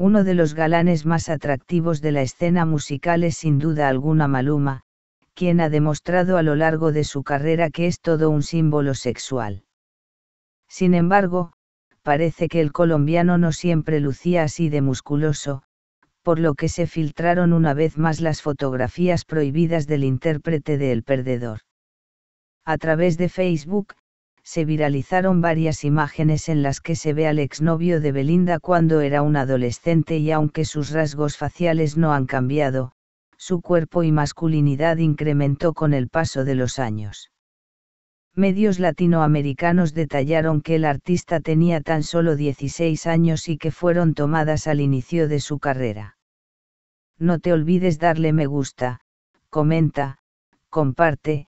Uno de los galanes más atractivos de la escena musical es sin duda alguna Maluma, quien ha demostrado a lo largo de su carrera que es todo un símbolo sexual. Sin embargo, parece que el colombiano no siempre lucía así de musculoso, por lo que se filtraron una vez más las fotografías prohibidas del intérprete de El Perdedor. A través de Facebook, se viralizaron varias imágenes en las que se ve al exnovio de Belinda cuando era un adolescente y aunque sus rasgos faciales no han cambiado, su cuerpo y masculinidad incrementó con el paso de los años. Medios latinoamericanos detallaron que el artista tenía tan solo 16 años y que fueron tomadas al inicio de su carrera. No te olvides darle me gusta, comenta, comparte,